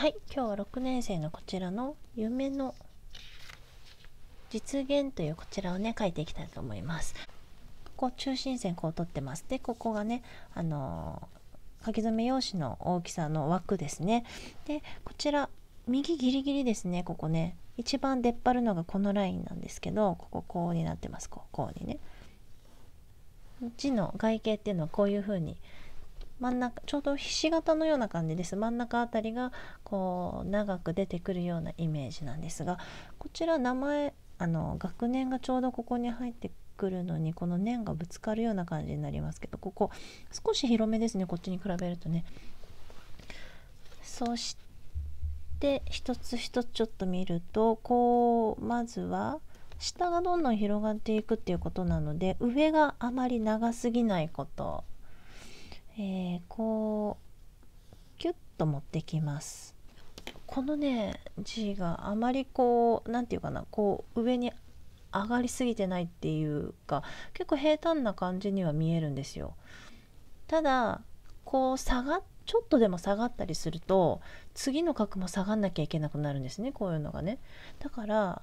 はい今日は6年生のこちらの夢の実現というこちらをね書いていきたいと思います。ここ中心線こう取ってます。でここがねあのー、書き初め用紙の大きさの枠ですね。でこちら右ギリギリですねここね一番出っ張るのがこのラインなんですけどこここうになってますこうこうにね。字の外形っていうのはこういう風に真ん中ちょうどひし形のような感じです真ん中あたりがこう長く出てくるようなイメージなんですがこちら名前あの学年がちょうどここに入ってくるのにこの年がぶつかるような感じになりますけどここ少し広めですねこっちに比べるとね。そして一つ一つちょっと見るとこうまずは下がどんどん広がっていくっていうことなので上があまり長すぎないことえー、こうキュッと持ってきますこのね G があまりこう何て言うかなこう上に上がりすぎてないっていうか結構平坦な感じには見えるんですよただこう下がちょっとでも下がったりすると次の角も下がんなきゃいけなくなるんですねこういうのがねだから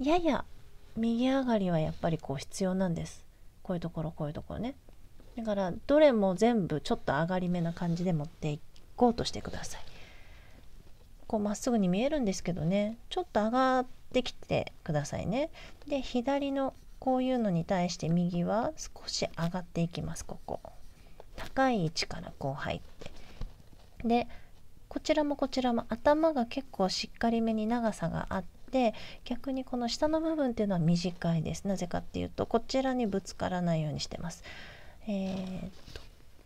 やや右上がりはやっぱりこう必要なんですこういうところこういうところねだからどれも全部ちょっと上がり目な感じで持っていこうとしてくださいこうまっすぐに見えるんですけどねちょっと上がってきてくださいねで左のこういうのに対して右は少し上がっていきますここ高い位置からこう入ってでこちらもこちらも頭が結構しっかりめに長さがあって逆にこの下の部分っていうのは短いですなぜかっていうとこちらにぶつからないようにしてますえー、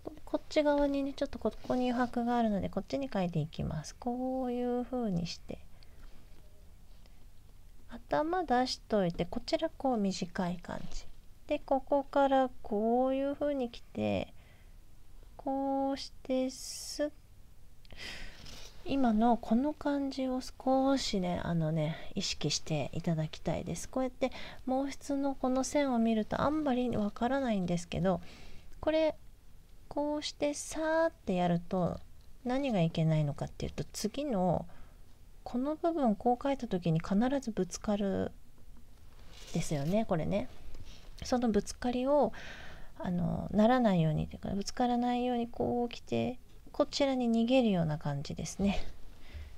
とこっち側にねちょっとここに余白があるのでこっちに書いていきますこういう風にして頭出しといてこちらこう短い感じでここからこういう風に来てこうしてすっ今のこの感じを少しねあのね意識していただきたいですこうやって毛筆のこの線を見るとあんまりわからないんですけどこれこうしてさーってやると何がいけないのかっていうと次のこの部分こう書いた時に必ずぶつかるですよねこれね。そのぶつかりをあのならないようにというかぶつからないようにこう来てこちらに逃げるような感じですね。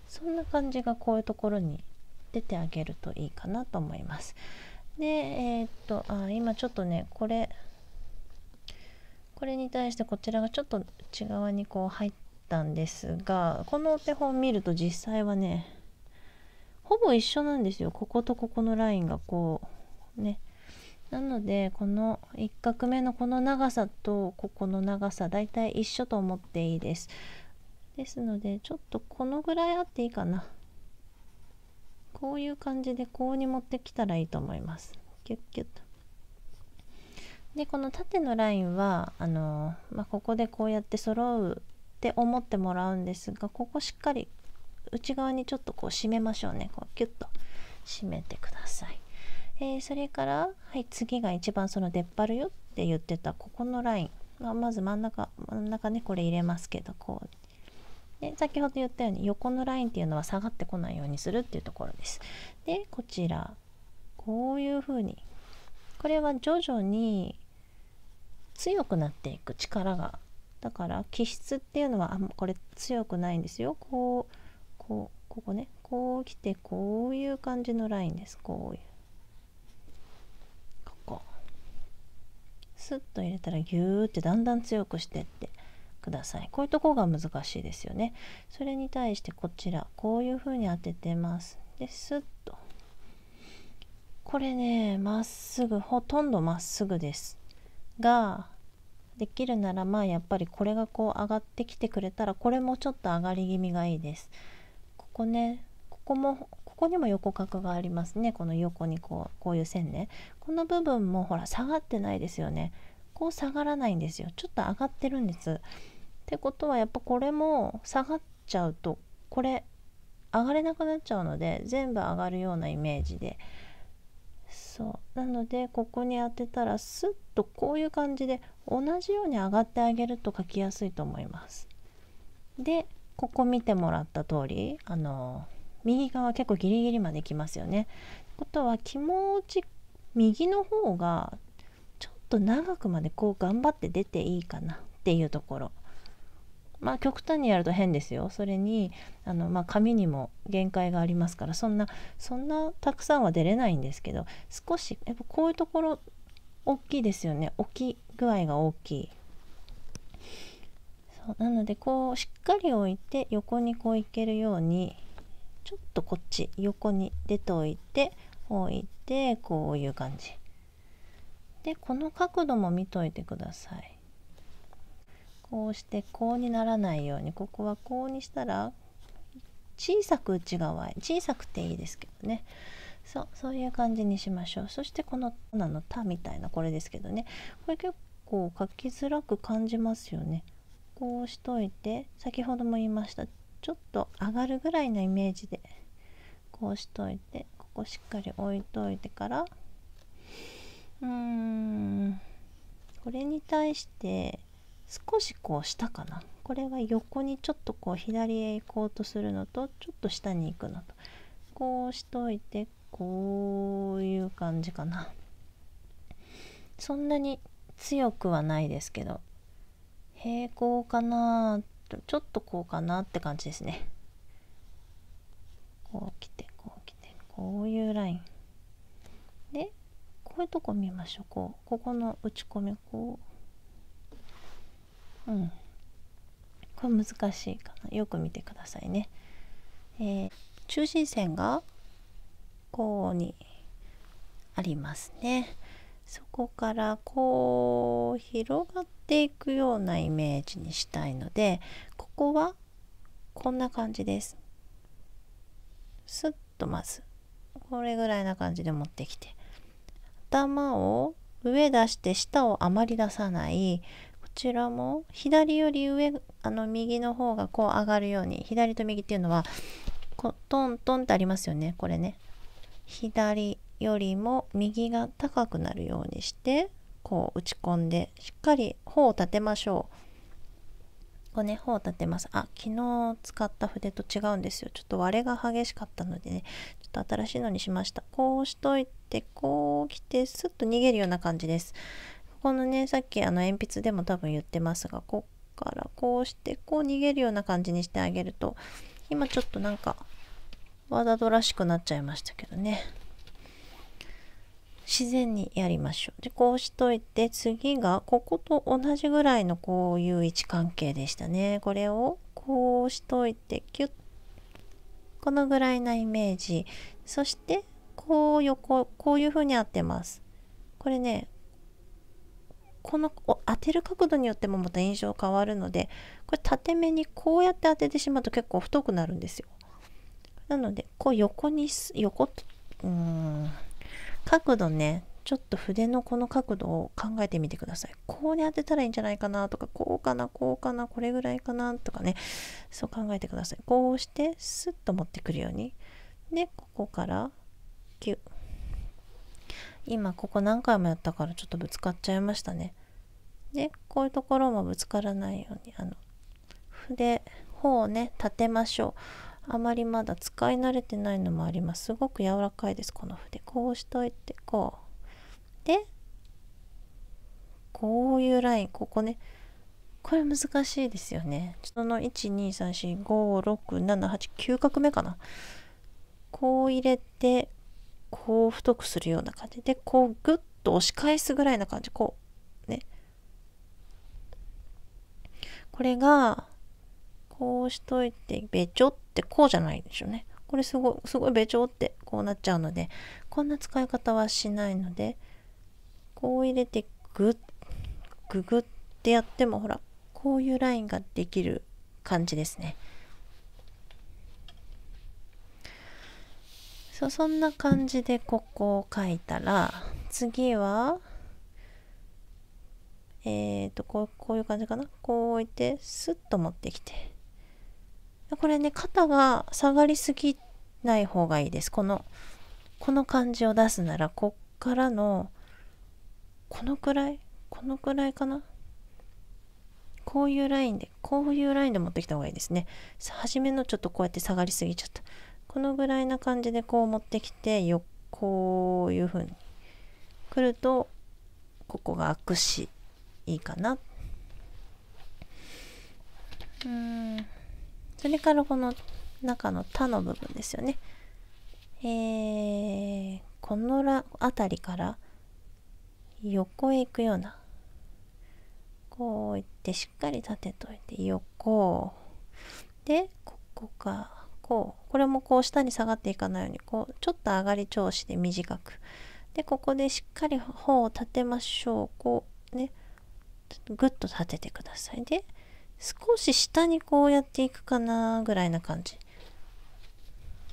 そんな感じがこういうところに出てあげるといいかなと思います。でえー、っとあ今ちょっとねこれこれに対してこちらがちょっと内側にこう入ったんですがこのお手本見ると実際はねほぼ一緒なんですよこことここのラインがこうねなのでこの1画目のこの長さとここの長さだいたい一緒と思っていいですですのでちょっとこのぐらいあっていいかなこういう感じでこうに持ってきたらいいと思いますキュッキュッとでこの縦のラインはあの、まあ、ここでこうやって揃うって思ってもらうんですがここしっかり内側にちょっとこう締めましょうねこうキュッと締めてください、えー、それから、はい、次が一番その出っ張るよって言ってたここのライン、まあ、まず真ん中真ん中ねこれ入れますけどこうで先ほど言ったように横のラインっていうのは下がってこないようにするっていうところですでこちらこういうふうにこれは徐々に強くなっていく力がだから気質っていうのはあこれ強くないんですよこうこうここねこう来てこういう感じのラインですこういうここスッと入れたらギューってだんだん強くしてってくださいこういうとこが難しいですよねそれに対してこちらこういう風に当ててますでスッとこれねまっすぐほとんどまっすぐですができるならまあやっぱりこれがこう上がってきてくれたらこれもちょっと上がり気味がいいです。ここねここもここにも横角がありますねこの横にこうこういう線ねこの部分もほら下がってないですよねこう下がらないんですよちょっと上がってるんです。ってことはやっぱこれも下がっちゃうとこれ上がれなくなっちゃうので全部上がるようなイメージで。そうなのでここに当てたらスッとこういう感じで同じように上がってあげると書きやすいと思いますでここ見てもらった通りあの右側結構ギリギリまできますよねことは気持ち右の方がちょっと長くまでこう頑張って出ていいかなっていうところまあ極端にやると変ですよそれにあの、まあ、紙にも限界がありますからそんなそんなたくさんは出れないんですけど少しやっぱこういうところ大きいですよね置き具合が大きい。そうなのでこうしっかり置いて横にこういけるようにちょっとこっち横に出ておいて置いてこういう感じ。でこの角度も見といてください。こうしてこうにならないようにここはこうにしたら小さく内側へ小さくていいですけどねそうそういう感じにしましょうそしてこの「7の「た」みたいなこれですけどねこれ結構書きづらく感じますよねこうしといて先ほども言いましたちょっと上がるぐらいのイメージでこうしといてここしっかり置いといてからうーんこれに対して少しこう下かなこれは横にちょっとこう左へ行こうとするのとちょっと下に行くのとこうしといてこういう感じかなそんなに強くはないですけど平行かなちょっとこうかなって感じですねこう来てこう来てこういうラインでこういうとこ見ましょうこうここの打ち込みこううんこれ難しいかなよく見てくださいね、えー、中心線がこうにありますねそこからこう広がっていくようなイメージにしたいのでここはこんな感じですスッとまずこれぐらいな感じで持ってきて頭を上出して下をあまり出さないちらも左より上あの右の方がこう上がるように左と右っていうのはこトントンってありますよねこれね左よりも右が高くなるようにしてこう打ち込んでしっかり頬を立てましょうこうね頬を立てますあ昨日使った筆と違うんですよちょっと割れが激しかったのでねちょっと新しいのにしましたこうしといてこう来てスッと逃げるような感じですこのねさっきあの鉛筆でも多分言ってますがこっからこうしてこう逃げるような感じにしてあげると今ちょっとなんかわざとらしくなっちゃいましたけどね自然にやりましょうでこうしといて次がここと同じぐらいのこういう位置関係でしたねこれをこうしといてキュッこのぐらいなイメージそしてこう横こういう風に合ってますこれねこの当てる角度によってもまた印象変わるのでこれ縦目にこうやって当ててしまうと結構太くなるんですよなのでこう横に横うん角度ねちょっと筆のこの角度を考えてみてくださいこうに当てたらいいんじゃないかなとかこうかなこうかなこれぐらいかなとかねそう考えてくださいこうしてスッと持ってくるようにでここからキュッ今ここ何回もやったからちょっとぶつかっちゃいましたねでこういうところもぶつからないようにあの筆方をね立てましょうあまりまだ使い慣れてないのもありますすごく柔らかいですこの筆こうしといてこうでこういうラインここねこれ難しいですよねその123456789画目かなこう入れてこう太くするような感じでこうグッと押し返すぐらいな感じこうねこれがこうしといてべちょってこうじゃないんでしょうねこれすごいすごいべちょってこうなっちゃうのでこんな使い方はしないのでこう入れてグッググってやってもほらこういうラインができる感じですね。そうそんな感じでここを書いたら次はえっ、ー、とこうこういう感じかなこう置いてスッと持ってきてこれね肩が下がりすぎない方がいいですこのこの感じを出すならこっからのこのくらいこのくらいかなこういうラインでこういうラインで持ってきた方がいいですね初めのちょっとこうやって下がりすぎちゃったこのぐらいな感じでこう持ってきてよこういううにくるとここが開くしいいかなうんそれからこの中の他の部分ですよねえー、このら辺りから横へ行くようなこういってしっかり立てといて横でここかこうこれもこう下に下がっていかないようにこうちょっと上がり調子で短くでここでしっかり頬を立てましょうこうねぐっと立ててくださいで少し下にこうやっていくかなぐらいな感じ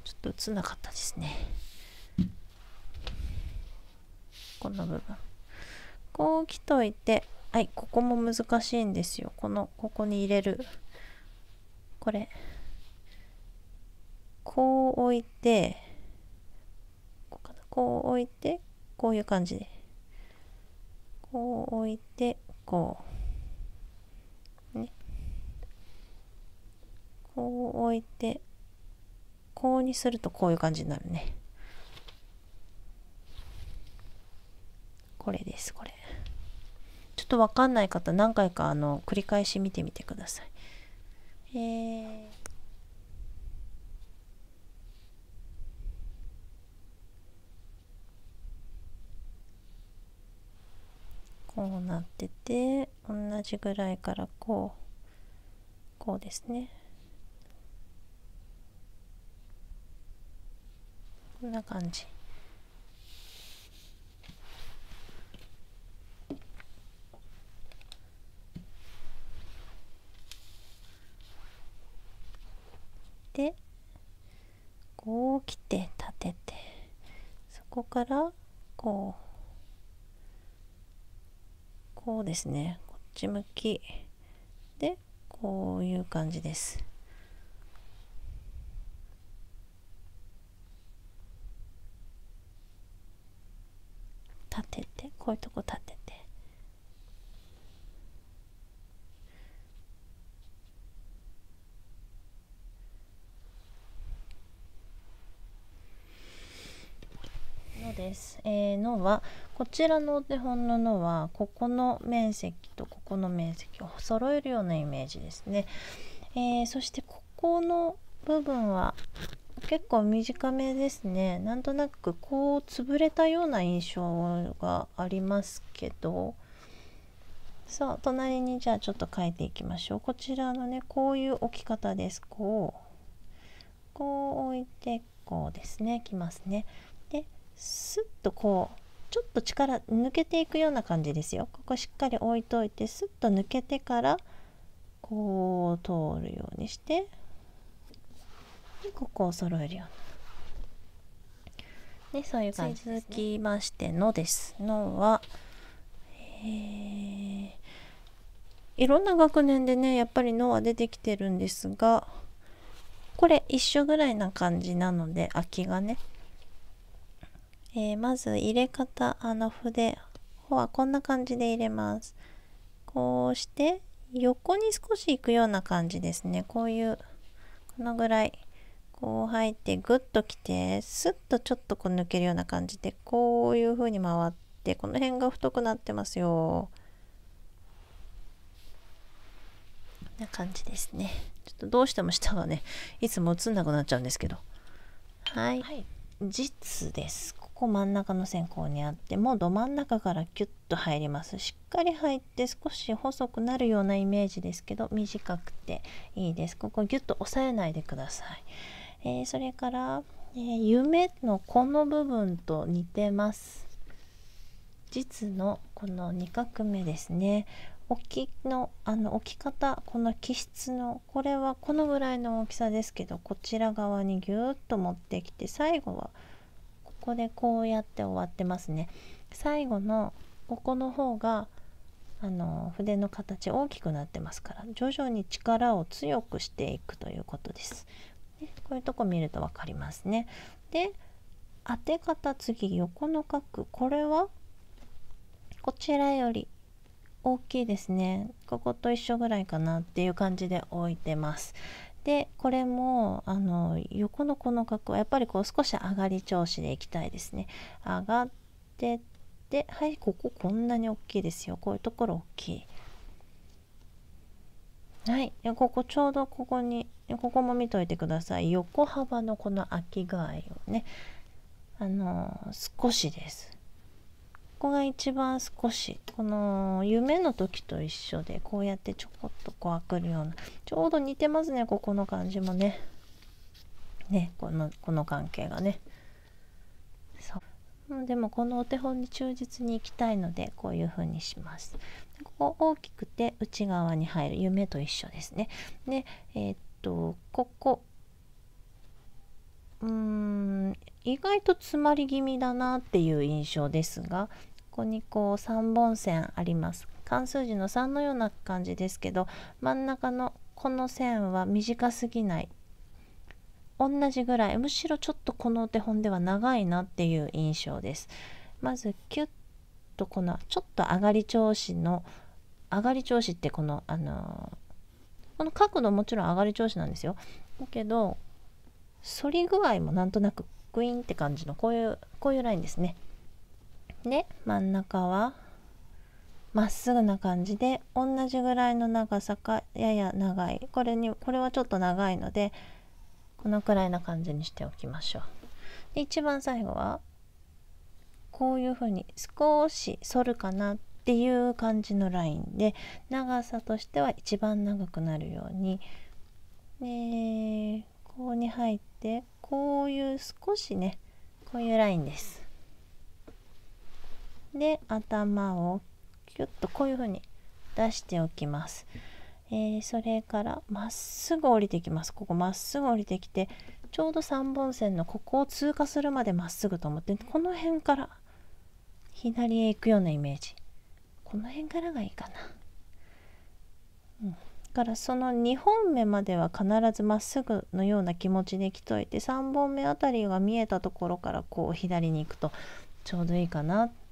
ちょっと映んなかったですねこの部分こう来といてはいここも難しいんですよこのここに入れるこれこう置いてこうかなこう置いてこういう感じでこう置いてこうねこう置いてこうにするとこういう感じになるねこれですこれちょっとわかんない方何回かあの繰り返し見てみてくださいえーこうなってて同じぐらいからこうこうですねこんな感じでこう来て立ててそこからこうこうですねこっち向きでこういう感じです立ててこういうとこ立て。えー、のはこちらのお手本の「の」はここの面積とここの面積を揃えるようなイメージですね。えー、そしてここの部分は結構短めですねなんとなくこう潰れたような印象がありますけどさあ隣にじゃあちょっと書いていきましょうこちらのねこういう置き方ですこうこう置いてこうですねきますねスッとこうちょっと力抜けていくような感じですよここしっかり置いといてスッと抜けてからこう通るようにしてでここを揃えるようにでそういう感じ、ね、続きましてのですのはえー、いろんな学年でねやっぱり「の」は出てきてるんですがこれ一緒ぐらいな感じなので空きがねえー、まず入れ方あの筆はこんな感じで入れますこうして横に少し行くような感じですねこういうこのぐらいこう入ってグッときてスッとちょっとこう抜けるような感じでこういうふうに回ってこの辺が太くなってますよな感じですねちょっとどうしても下はねいつも映んなくなっちゃうんですけどはい、はい、実ですこう真ん中の線こうにあってもど真ん中からキュッと入りますしっかり入って少し細くなるようなイメージですけど短くていいですここギュッと押さえないでください、えー、それから、えー、夢のこの部分と似てます実のこの2画目ですね置きのあの置き方この気質のこれはこのぐらいの大きさですけどこちら側にぎゅーっと持ってきて最後はここでこうやって終わってますね最後のここの方があの筆の形大きくなってますから徐々に力を強くしていくということです。ね、こういうとこ見ると分かりますね。で当て方次横の角これはこちらより大きいですねここと一緒ぐらいかなっていう感じで置いてます。でこれもあの横のこの角はやっぱりこう少し上がり調子でいきたいですね上がってってはいこここんなに大きいですよこういうところ大きいはいいここちょうどここにここも見といてください横幅のこの空き具合をねあの少しですこが一番少しこの夢の時と一緒でこうやってちょこっとこうあくるようなちょうど似てますねここの感じもねねこのこの関係がねそうでもこのお手本に忠実にいきたいのでこういう風にしますここ大きくて内側に入る夢と一緒ですねでえー、っとここうーん意外と詰まり気味だなっていう印象ですがこにこう3本線あります関数字の3のような感じですけど真ん中のこの線は短すぎない同じぐらいむしろちょっとこのお手本では長いなっていう印象ですまずキュッとこのちょっと上がり調子の上がり調子ってこのあのー、この角度もちろん上がり調子なんですよだけど反り具合もなんとなくグイーンって感じのこういうこういうラインですねで真ん中はまっすぐな感じで同じぐらいの長さかやや長いこれにこれはちょっと長いのでこのくらいな感じにしておきましょう。で一番最後はこういうふうに少し反るかなっていう感じのラインで長さとしては一番長くなるようにでここに入ってこういう少しねこういうラインです。で頭をキュッとこういうふうに出しておきます。えー、それからまっすぐ降りてきます。ここまっすぐ降りてきてちょうど3本線のここを通過するまでまっすぐと思ってこの辺から左へ行くようなイメージ。この辺からがいいかな。うん、からその2本目までは必ずまっすぐのような気持ちで来といて3本目あたりが見えたところからこう左に行くとちょうどいいかなって。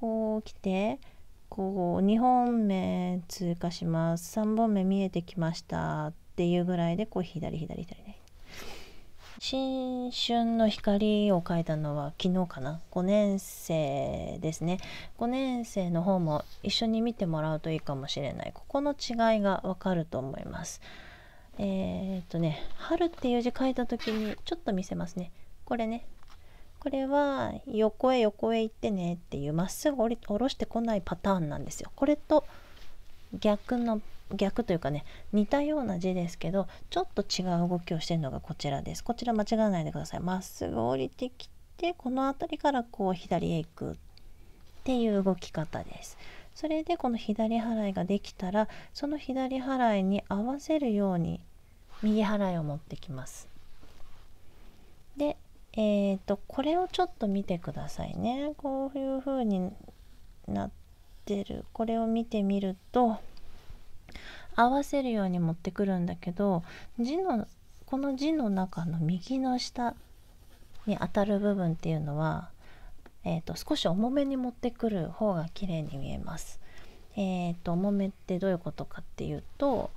こう来てこう2本目通過します3本目見えてきましたっていうぐらいでこう左左左ね新春の光を描いたのは昨日かな5年生ですね5年生の方も一緒に見てもらうといいかもしれないここの違いがわかると思いますえー、っとね春っていう字書いた時にちょっと見せますねこれねこれは横へ横へ行ってねっていうまっすぐ下ろしてこないパターンなんですよ。これと逆の逆というかね似たような字ですけどちょっと違う動きをしてるのがこちらです。こちら間違わないでください。まっすぐ降りてきてこの辺りからこう左へ行くっていう動き方です。それでこの左払いができたらその左払いに合わせるように右払いを持ってきます。でえっ、ー、とこれをちょっと見てくださいねこういう風になってるこれを見てみると合わせるように持ってくるんだけど字のこの字の中の右の下に当たる部分っていうのは、えーと、少し重めに持ってくる方が綺麗に見えます。えーと、と重めってどういうことかっていうと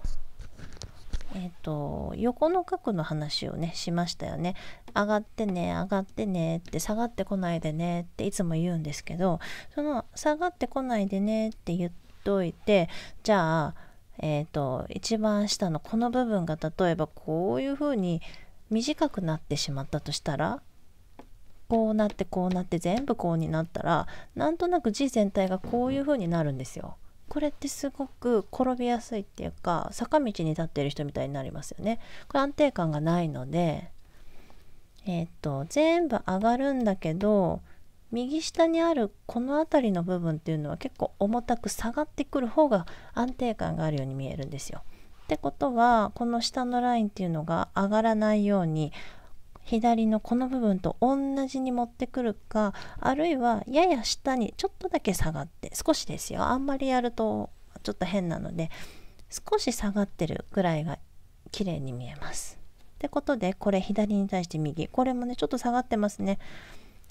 えっ、ー、と横の角の話をねしましたよね上がってね上がってねって下がってこないでねっていつも言うんですけどその下がってこないでねって言っといてじゃあえっ、ー、と一番下のこの部分が例えばこういうふうに短くなってしまったとしたらこうなってこうなって全部こうになったらなんとなく字全体がこういうふうになるんですよ。これってすごく転びやすいっていうか坂道に立ってる人みたいになりますよねこれ安定感がないのでえっ、と全部上がるんだけど右下にあるこの辺りの部分っていうのは結構重たく下がってくる方が安定感があるように見えるんですよ。ってことはこの下のラインっていうのが上がらないように左のこの部分と同じに持ってくるかあるいはやや下にちょっとだけ下がって少しですよあんまりやるとちょっと変なので少し下がってるぐらいが綺麗に見えます。ってことでこれ左に対して右これもねちょっと下がってますね。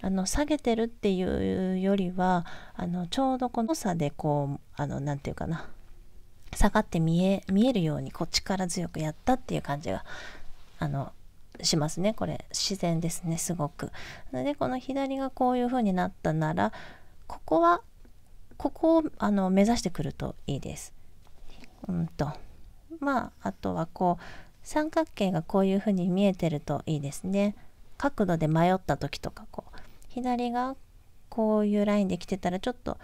あの下げてるっていうよりはあのちょうどこの差でこうあの何て言うかな下がって見え見えるようにこう力強くやったっていう感じがあのしますねこれ自然ですねすごく。なのでこの左がこういう風になったならここはここをあの目指してくるといいです。うんとまああとはこう三角形がこういう風に見えてるといいですね。角度で迷った時とかこう左がこういうラインできてたらちょっと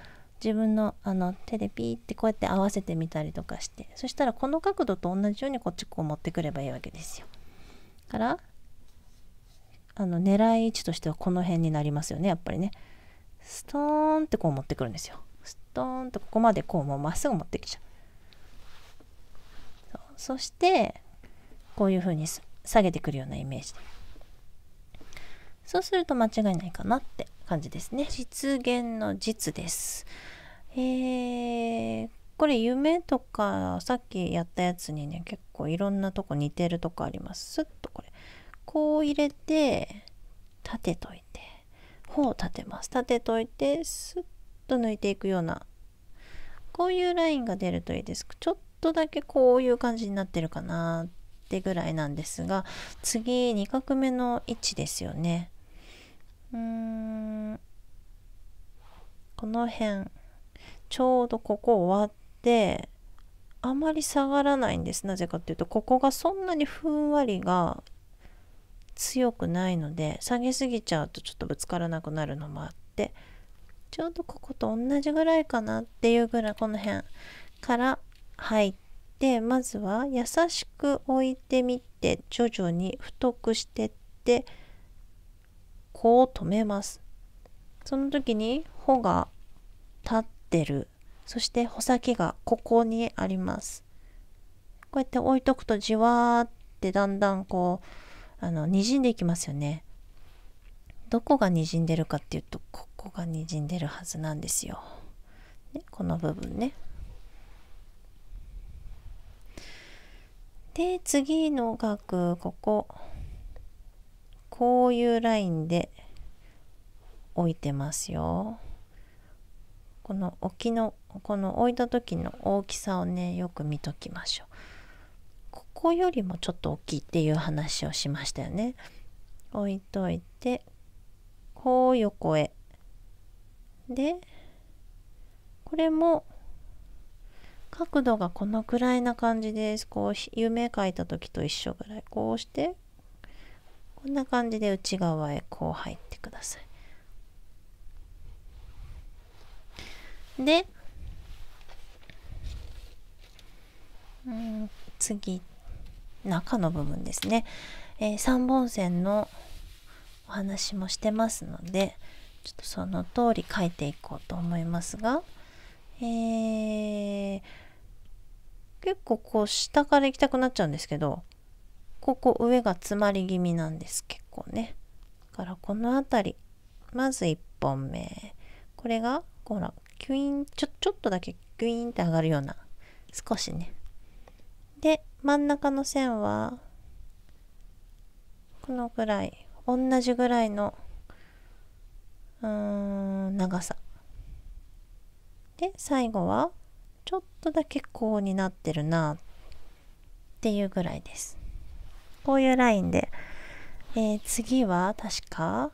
自分のあの手でピーってこうやって合わせてみたりとかしてそしたらこの角度と同じようにこっちこう持ってくればいいわけですよ。からあの狙い位置としてはこの辺になりますよねやっぱりねストーンってこう持ってくるんですよストーンとここまでこうもうまっすぐ持ってきちゃうそしてこういう風に下げてくるようなイメージでそうすると間違いないかなって感じですね実現の実ですえー、これ夢とかさっきやったやつにね結構いろんなとこ似てるとこありますスッとこれこう入れて立てといて頬を立てます立てといてスッと抜いていくようなこういうラインが出るといいですちょっとだけこういう感じになってるかなってぐらいなんですが次2画目の位置ですよねうーんこの辺ちょうどここ終わっであまり下がらないんですなぜかっていうとここがそんなにふんわりが強くないので下げすぎちゃうとちょっとぶつからなくなるのもあってちょうどここと同じぐらいかなっていうぐらいこの辺から入ってまずは優しく置いてみて徐々に太くしてってこう止めますその時に穂が立ってるそして穂先がここにありますこうやって置いとくとじわーってだんだんこうあの滲んでいきますよねどこが滲んでるかっていうとここが滲んでるはずなんですよ、ね、この部分ねで次の額こここういうラインで置いてますよこの沖のこの置いた時の大きさをねよく見ときましょうここよりもちょっと大きいっていう話をしましたよね置いといてこう横へでこれも角度がこのくらいな感じですこう夢描いた時と一緒ぐらいこうしてこんな感じで内側へこう入ってくださいでうん次中の部分ですね、えー、3本線のお話もしてますのでちょっとその通り書いていこうと思いますが、えー、結構こう下から行きたくなっちゃうんですけどここ上が詰まり気味なんです結構ねだからこの辺りまず1本目これがほらキュインちょちょっとだけキュインって上がるような少しねで真ん中の線はこのぐらい同じぐらいのうーん長さで最後はちょっとだけこうになってるなっていうぐらいですこういうラインで、えー、次は確か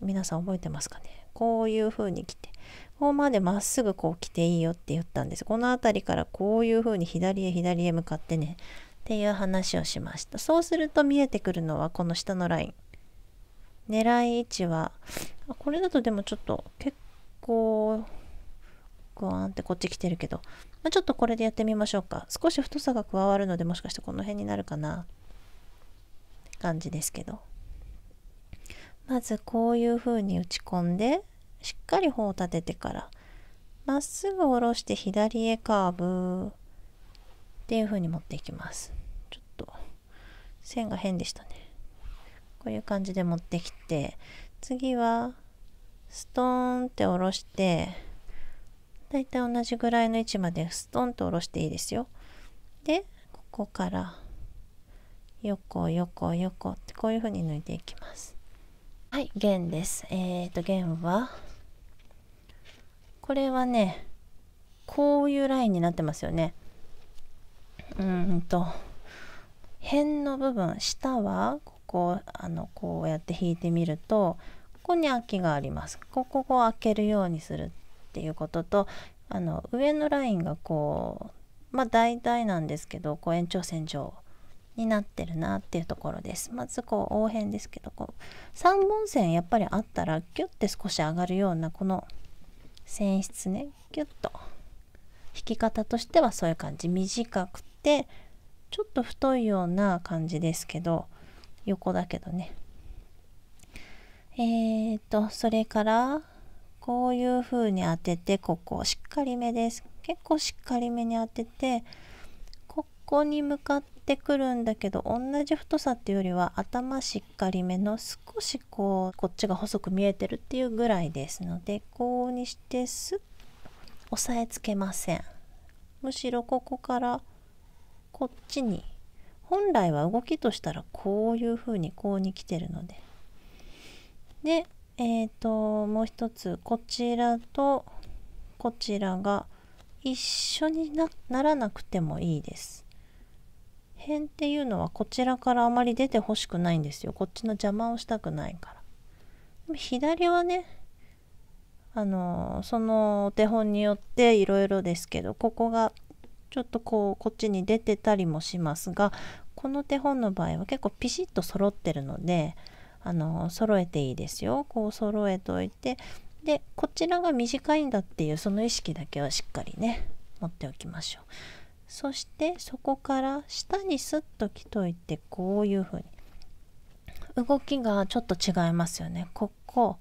皆さん覚えてますかねこういう風に来てここまでまっすぐこう来ていいよって言ったんです。この辺りからこういう風に左へ左へ向かってねっていう話をしました。そうすると見えてくるのはこの下のライン。狙い位置はこれだとでもちょっと結構グワーンってこっち来てるけど、まあ、ちょっとこれでやってみましょうか少し太さが加わるのでもしかしてこの辺になるかなって感じですけどまずこういう風に打ち込んでしっかり頬を立ててからまっすぐ下ろして左へカーブっていう風に持っていきますちょっと線が変でしたねこういう感じで持ってきて次はストーンって下ろしてだいたい同じぐらいの位置までストンと下ろしていいですよでここから横横横ってこういう風に抜いていきますはい弦ですえっ、ー、と弦はこれはねこういうラインになってますよねうんと辺の部分下はここあのこうやって引いてみるとここに空きがありますここを開けるようにするっていうこととあの上のラインがこうまあ大体なんですけどこう延長線上になってるなっていうところですまずこう横辺ですけどこう3本線やっぱりあったらギュッて少し上がるようなこの線質ねギュッと引き方としてはそういう感じ短くてちょっと太いような感じですけど横だけどねえーと、とそれからこういう風に当ててここしっかりめです結構しっかりめに当ててここに向かっってくるんだけど同じ太さっていうよりは頭しっかりめの少しこうこっちが細く見えてるっていうぐらいですのでこうにしてす押さえつけませんむしろここからこっちに本来は動きとしたらこういう風にこうに来てるのででえーと、もう一つこちらとこちらが一緒にならなくてもいいです辺っていうのはこちらからあまり出てほしくないんですよこっちの邪魔をしたくないからでも左はねあのそのお手本によっていろいろですけどここがちょっとこうこっちに出てたりもしますがこの手本の場合は結構ピシッと揃ってるのであの揃えていいですよこう揃えといてでこちらが短いんだっていうその意識だけはしっかりね持っておきましょう。そしてそこから下にスッと来といてこういうふうに動きがちょっと違いますよねここ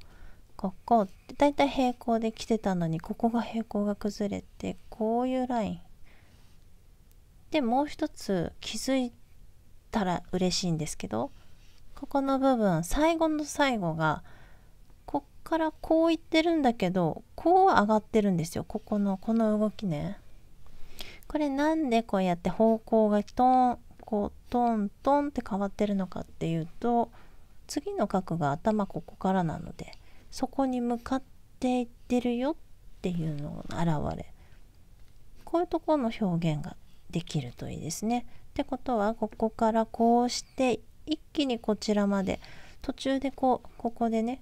ここだいたい平行で来てたのにここが平行が崩れてこういうラインでもう一つ気づいたら嬉しいんですけどここの部分最後の最後がこっからこういってるんだけどこう上がってるんですよここのこの動きね。これなんでこうやって方向がトンこうトントンって変わってるのかっていうと次の角が頭ここからなのでそこに向かっていってるよっていうのを現れこういうところの表現ができるといいですね。ってことはここからこうして一気にこちらまで途中でこうここでね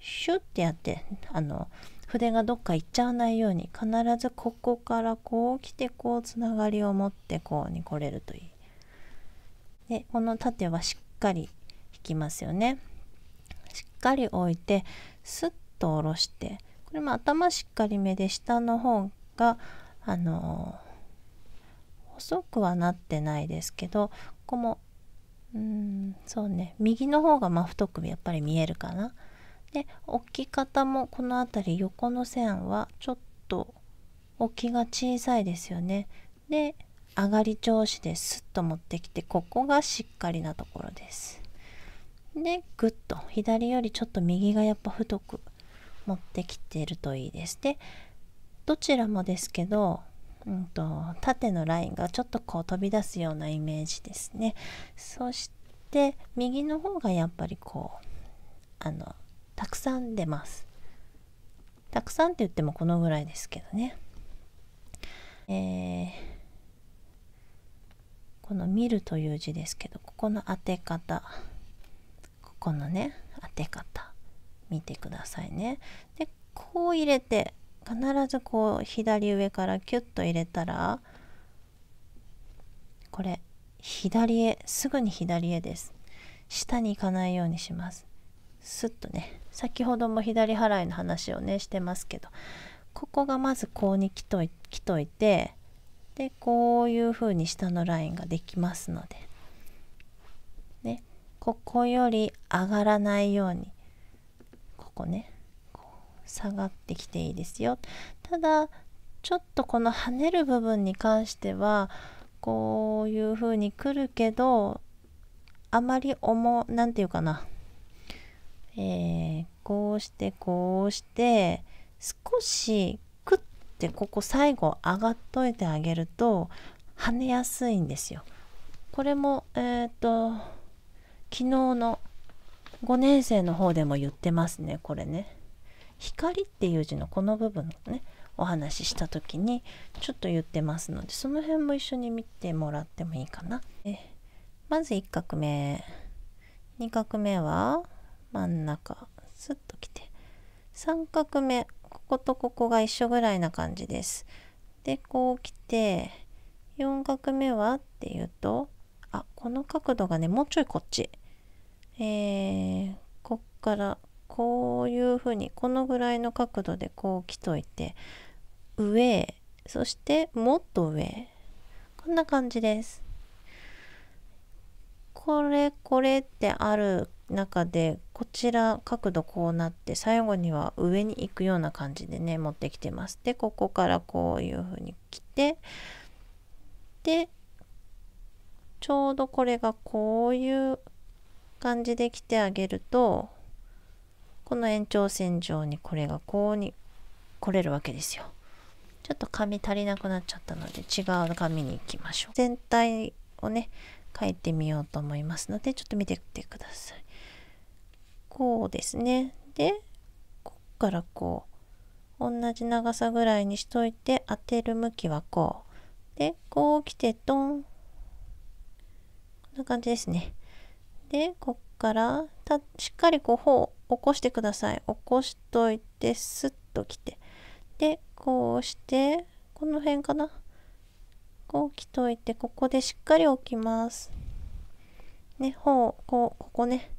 シュッてやってあの筆がどっか行っちゃわないように必ずここからこう来てこうつながりを持ってこうに来れるといい。でこの縦はしっかり引きますよね。しっかり置いてスッと下ろしてこれも頭しっかりめで下の方があのー、細くはなってないですけどここもうんそうね右の方がま太くやっぱり見えるかな。で置き方もこの辺り横の線はちょっと置きが小さいですよね。で上がり調子ですっと持ってきてここがしっかりなところです。でぐっと左よりちょっと右がやっぱ太く持ってきてるといいです。でどちらもですけど、うんと、と縦のラインがちょっとこう飛び出すようなイメージですね。そして右の方がやっぱりこうあのたくさん出ますたくさんって言ってもこのぐらいですけどねえー、この「見る」という字ですけどここの当て方ここのね当て方見てくださいねでこう入れて必ずこう左上からキュッと入れたらこれ左へすぐに左へです下に行かないようにしますスッとね先ほども左払いの話をねしてますけどここがまずこうに来とい来といてでこういう風に下のラインができますので、ね、ここより上がらないようにここねこう下がってきていいですよただちょっとこの跳ねる部分に関してはこういう風に来るけどあまり重何て言うかなえー、こうしてこうして少しクッてここ最後上がっといてあげると跳ねやすいんですよ。これもえっ、ー、と昨日の5年生の方でも言ってますねこれね。光っていう字のこの部分のねお話しした時にちょっと言ってますのでその辺も一緒に見てもらってもいいかな。えまず1画目2画目は真ん中スッときて三角目こことここが一緒ぐらいな感じですでこう来て4画目はっていうとあこの角度がねもうちょいこっちえー、こっからこういうふうにこのぐらいの角度でこう来といて上そしてもっと上こんな感じですこれこれってある中でこちら角度こうなって最後には上に行くような感じでね持ってきてます。でここからこういう風に来てでちょうどこれがこういう感じで来てあげるとこの延長線上にこれがこうに来れるわけですよ。ちょっと紙足りなくなっちゃったので違う紙に行きましょう。全体をね書いてみようと思いますのでちょっと見ててくださいこうですねでこっからこう同じ長さぐらいにしといて当てる向きはこうでこう来てどンこんな感じですねでこっからたしっかりこう頬を起こしてください起こしといてスッと来てでこうしてこの辺かなこう置きといてここでしっかり置きますねほをこうここね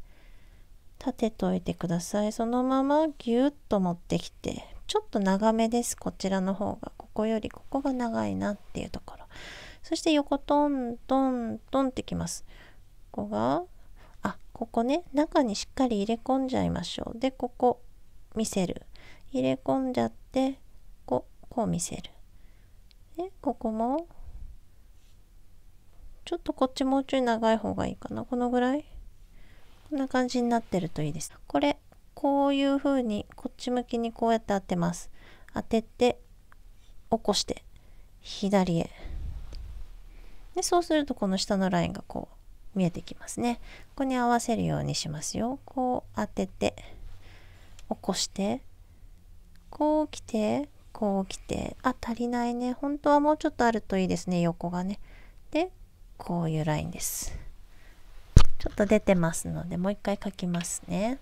立てといてくださいそのままぎゅっと持ってきてちょっと長めですこちらの方がここよりここが長いなっていうところそして横トントントンってきますここがあここね中にしっかり入れ込んじゃいましょうでここ見せる入れ込んじゃってここう見せるでここもちょっとこっちもうちょい長い方がいいかなこのぐらいこんな感じになってるといいですこれこういう風にこっち向きにこうやって当てます当てて起こして左へでそうするとこの下のラインがこう見えてきますねここに合わせるようにしますよこう当てて起こしてこう来てこう来てあ足りないね本当はもうちょっとあるといいですね横がねでこういうラインです。ちょっと出てますのでもう一回書きますね。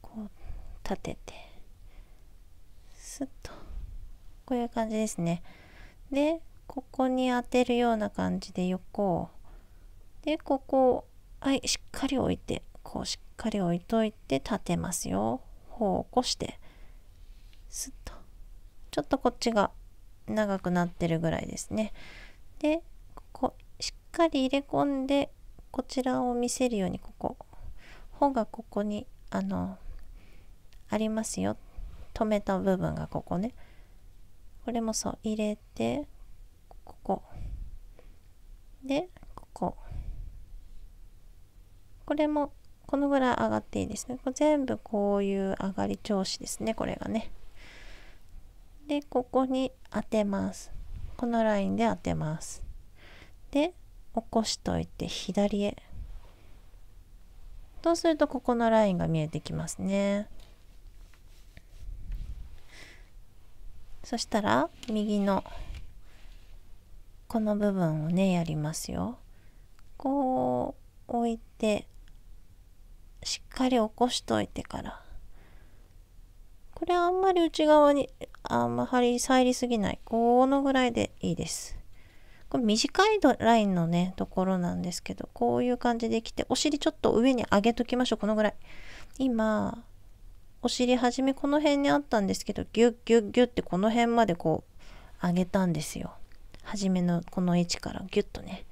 こう立ててスッとこういう感じですね。でここに当てるような感じで横でここを、はいしっかり置いてこうしっかり置いといて立てますよ。頬を起こしてスッとちょっとこっちが長くなってるぐらいですね。でかり入れ込んでこちらを見せるようにここ本がここにあのありますよ止めた部分がここねこれもそう入れてここでこここれもこのぐらい上がっていいですねこれ全部こういう上がり調子ですねこれがねでここに当てますこのラインで当てますで起こしといて左へそうするとここのラインが見えてきますねそしたら右のこの部分をねやりますよこう置いてしっかり起こしといてからこれあんまり内側にあんまり入りすぎないこのぐらいでいいですこれ短いラインのね、ところなんですけど、こういう感じで来て、お尻ちょっと上に上げときましょう。このぐらい。今、お尻はじめこの辺にあったんですけど、ギュッギュッギュッってこの辺までこう、上げたんですよ。はじめのこの位置からギュッとね。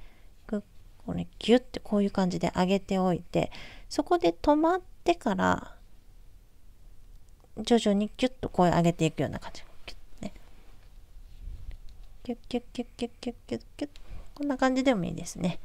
これギュッてこういう感じで上げておいて、そこで止まってから、徐々にギュッと声上げていくような感じ。ュッキュッキュッキュッキュッキュッキュッこんな感じでもいいですね